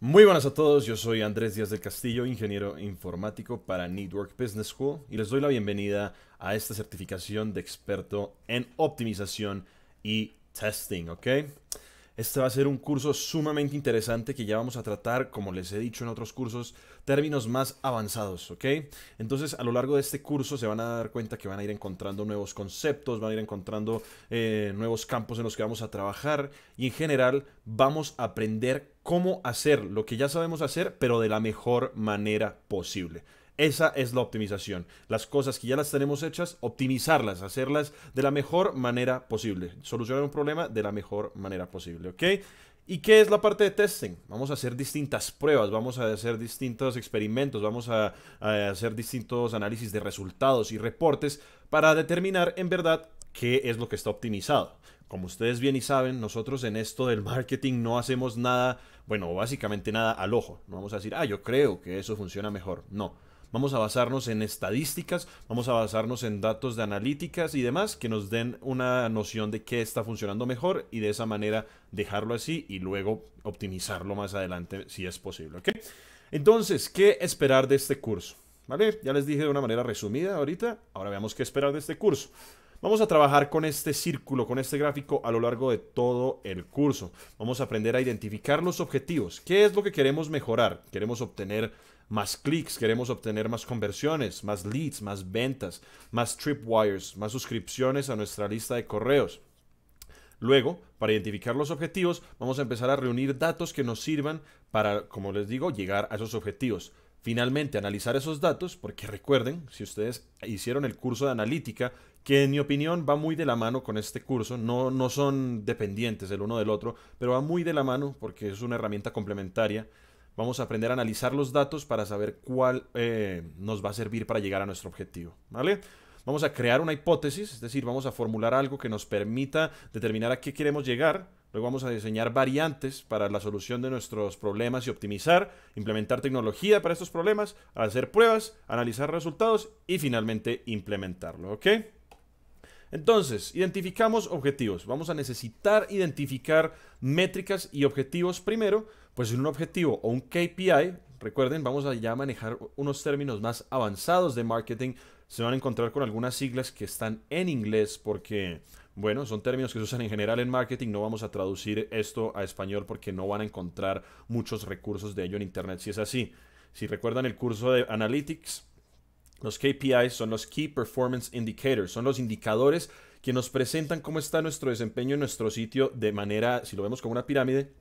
Muy buenas a todos, yo soy Andrés Díaz del Castillo, ingeniero informático para Network Business School y les doy la bienvenida a esta certificación de experto en optimización y testing, ¿ok? Este va a ser un curso sumamente interesante que ya vamos a tratar, como les he dicho en otros cursos, términos más avanzados, ¿ok? Entonces, a lo largo de este curso se van a dar cuenta que van a ir encontrando nuevos conceptos, van a ir encontrando eh, nuevos campos en los que vamos a trabajar y en general vamos a aprender cómo hacer lo que ya sabemos hacer, pero de la mejor manera posible. Esa es la optimización. Las cosas que ya las tenemos hechas, optimizarlas, hacerlas de la mejor manera posible. Solucionar un problema de la mejor manera posible, ¿ok? ¿Y qué es la parte de testing? Vamos a hacer distintas pruebas, vamos a hacer distintos experimentos, vamos a, hacer distintos análisis de resultados y reportes para determinar en verdad qué es lo que está optimizado. Como ustedes bien y saben, nosotros en esto del marketing no hacemos nada, bueno, básicamente nada al ojo. No vamos a decir, ah, yo creo que eso funciona mejor. No, Vamos a basarnos en estadísticas, vamos a basarnos en datos de analíticas y demás que nos den una noción de qué está funcionando mejor y de esa manera dejarlo así y luego optimizarlo más adelante si es posible, Entonces, ¿qué esperar de este curso? ¿Vale? Ya les dije de una manera resumida ahorita, ahora veamos qué esperar de este curso. Vamos a trabajar con este círculo, con este gráfico a lo largo de todo el curso. Vamos a aprender a identificar los objetivos. ¿Qué es lo que queremos mejorar? Queremos obtener más clics, queremos obtener más conversiones, más leads, más ventas, más tripwires, más suscripciones a nuestra lista de correos. Luego, para identificar los objetivos, vamos a empezar a reunir datos que nos sirvan para, como les digo, llegar a esos objetivos. Finalmente, analizar esos datos, porque recuerden, si ustedes hicieron el curso de analítica, que en mi opinión va muy de la mano con este curso, no, no son dependientes el uno del otro, pero va muy de la mano porque es una herramienta complementaria. Vamos a aprender a analizar los datos para saber cuál eh, nos va a servir para llegar a nuestro objetivo, ¿vale? Vamos a crear una hipótesis, es decir, vamos a formular algo que nos permita determinar a qué queremos llegar. Luego vamos a diseñar variantes para la solución de nuestros problemas y optimizar, implementar tecnología para estos problemas, hacer pruebas, analizar resultados y finalmente implementarlo, ¿ok? Entonces, identificamos objetivos. Vamos a necesitar identificar métricas y objetivos primero pues un objetivo o un KPI, recuerden, vamos a ya manejar unos términos más avanzados de marketing, se van a encontrar con algunas siglas que están en inglés porque, bueno, son términos que se usan en general en marketing, no vamos a traducir esto a español porque no van a encontrar muchos recursos de ello en Internet, si es así. Si recuerdan el curso de Analytics, los KPIs son los Key Performance Indicators, son los indicadores que nos presentan cómo está nuestro desempeño en nuestro sitio de manera, si lo vemos como una pirámide,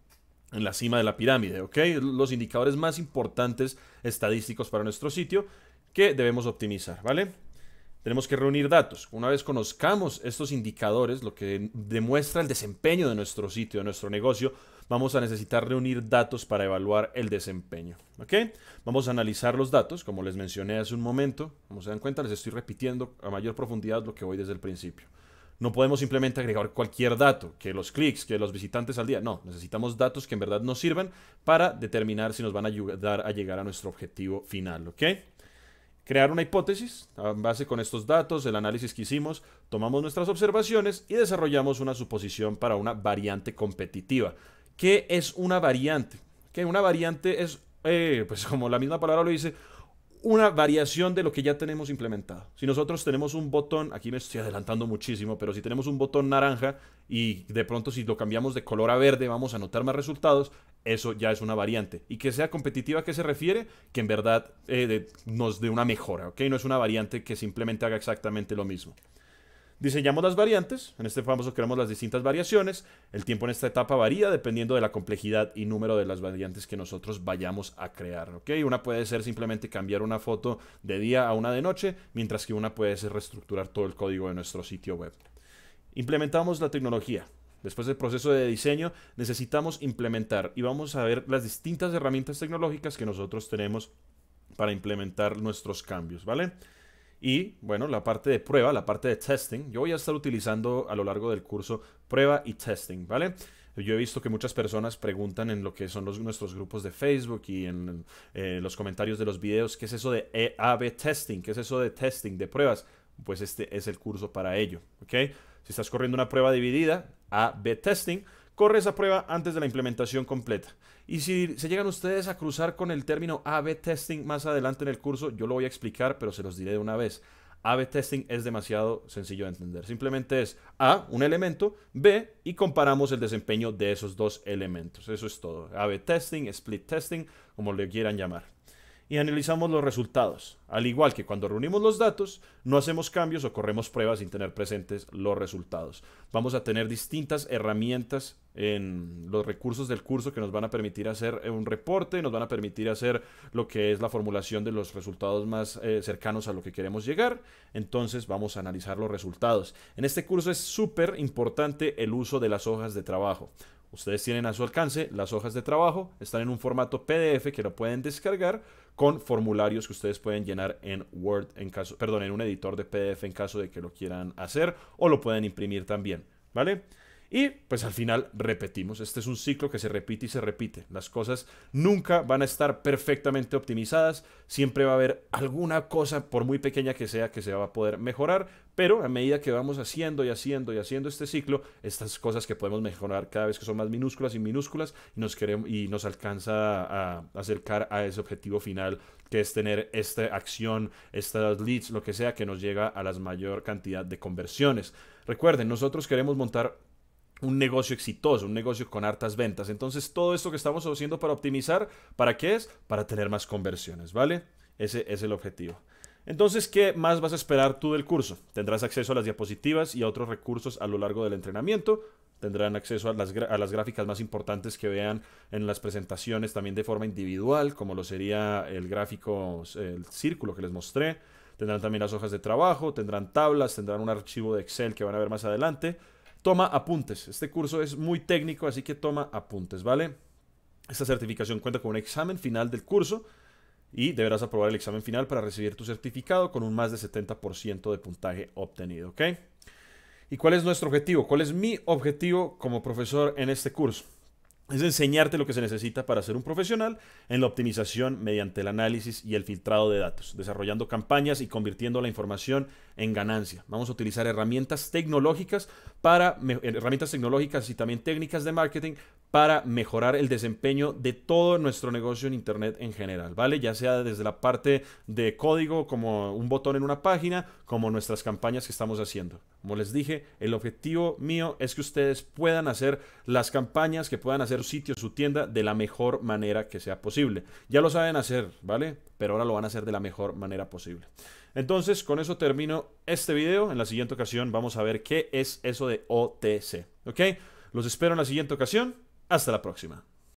en la cima de la pirámide, ¿ok? Los indicadores más importantes estadísticos para nuestro sitio que debemos optimizar, ¿vale? Tenemos que reunir datos. Una vez conozcamos estos indicadores, lo que demuestra el desempeño de nuestro sitio, de nuestro negocio, vamos a necesitar reunir datos para evaluar el desempeño. ¿Ok? Vamos a analizar los datos, como les mencioné hace un momento. Como se dan cuenta, les estoy repitiendo a mayor profundidad lo que voy desde el principio. No podemos simplemente agregar cualquier dato, que los clics, que los visitantes al día. No, necesitamos datos que en verdad nos sirvan para determinar si nos van a ayudar a llegar a nuestro objetivo final, ¿ok? Crear una hipótesis ah, en base con estos datos, el análisis que hicimos, tomamos nuestras observaciones y desarrollamos una suposición para una variante competitiva. ¿Qué es una variante? Que una variante es, eh, pues como la misma palabra lo dice, una variación de lo que ya tenemos implementado. Si nosotros tenemos un botón, aquí me estoy adelantando muchísimo, pero si tenemos un botón naranja y de pronto si lo cambiamos de color a verde vamos a notar más resultados, eso ya es una variante. Y que sea competitiva, ¿a qué se refiere? Que en verdad eh, nos dé una mejora, ¿ok? No es una variante que simplemente haga exactamente lo mismo. Diseñamos las variantes, en este famoso creamos las distintas variaciones, el tiempo en esta etapa varía dependiendo de la complejidad y número de las variantes que nosotros vayamos a crear, ¿ok? Una puede ser simplemente cambiar una foto de día a una de noche, mientras que una puede ser reestructurar todo el código de nuestro sitio web. Implementamos la tecnología, Después del proceso de diseño necesitamos implementar y vamos a ver las distintas herramientas tecnológicas que nosotros tenemos para implementar nuestros cambios, ¿vale? Y bueno, la parte de prueba, la parte de testing, yo voy a estar utilizando a lo largo del curso prueba y testing, ¿vale? Yo he visto que muchas personas preguntan en lo que son los, nuestros grupos de Facebook y en eh, los comentarios de los videos, ¿qué es eso de e AB testing? ¿Qué es eso de testing, de pruebas? Pues este es el curso para ello, ¿ok? Si estás corriendo una prueba dividida, a testing, corre esa prueba antes de la implementación completa. Y si se llegan ustedes a cruzar con el término A-B testing más adelante en el curso, yo lo voy a explicar, pero se los diré de una vez. A-B testing es demasiado sencillo de entender. Simplemente es A, un elemento, B, y comparamos el desempeño de esos dos elementos. Eso es todo. A-B testing, split testing, como le quieran llamar y analizamos los resultados. Al igual que cuando reunimos los datos, no hacemos cambios o corremos pruebas sin tener presentes los resultados. Vamos a tener distintas herramientas en los recursos del curso que nos van a permitir hacer un reporte, nos van a permitir hacer lo que es la formulación de los resultados más eh, cercanos a lo que queremos llegar. Entonces vamos a analizar los resultados. En este curso es súper importante el uso de las hojas de trabajo. Ustedes tienen a su alcance las hojas de trabajo, están en un formato PDF que lo pueden descargar con formularios que ustedes pueden llenar en Word en caso, perdón, en un editor de PDF en caso de que lo quieran hacer o lo pueden imprimir también, ¿vale? Y pues al final repetimos. Este es un ciclo que se repite y se repite. Las cosas nunca van a estar perfectamente optimizadas. Siempre va a haber alguna cosa, por muy pequeña que sea, que se va a poder mejorar. Pero a medida que vamos haciendo y haciendo y haciendo este ciclo, estas cosas que podemos mejorar cada vez que son más minúsculas y minúsculas y nos, y nos alcanza a acercar a ese objetivo final que es tener esta acción, estas leads, lo que sea que nos llega a la mayor cantidad de conversiones. Recuerden, nosotros queremos montar un negocio exitoso, un negocio con hartas ventas. Entonces, todo esto que estamos haciendo para optimizar, ¿para qué es? Para tener más conversiones, ¿vale? Ese es el objetivo. Entonces, ¿qué más vas a esperar tú del curso? Tendrás acceso a las diapositivas y a otros recursos a lo largo del entrenamiento. Tendrán acceso a las, a las gráficas más importantes que vean en las presentaciones también de forma individual, como lo sería el gráfico, el círculo que les mostré. Tendrán también las hojas de trabajo, tendrán tablas, tendrán un archivo de Excel que van a ver más adelante toma apuntes. Este curso es muy técnico, así que toma apuntes, ¿vale? Esta certificación cuenta con un examen final del curso y deberás aprobar el examen final para recibir tu certificado con un más de 70% de puntaje obtenido, ¿ok? ¿Y cuál es nuestro objetivo? ¿Cuál es mi objetivo como profesor en este curso? es enseñarte lo que se necesita para ser un profesional en la optimización mediante el análisis y el filtrado de datos, desarrollando campañas y convirtiendo la información en ganancia. Vamos a utilizar herramientas tecnológicas para herramientas tecnológicas y también técnicas de marketing para mejorar el desempeño de todo nuestro negocio en internet en general, ¿vale? Ya sea desde la parte de código como un botón en una página, como nuestras campañas que estamos haciendo. Como les dije, el objetivo mío es que ustedes puedan hacer las campañas, que puedan hacer su sitio, su tienda de la mejor manera que sea posible. Ya lo saben hacer, ¿vale? Pero ahora lo van a hacer de la mejor manera posible. Entonces, con eso termino este video. En la siguiente ocasión vamos a ver qué es eso de OTC, ¿ok? Los espero en la siguiente ocasión. Hasta la próxima.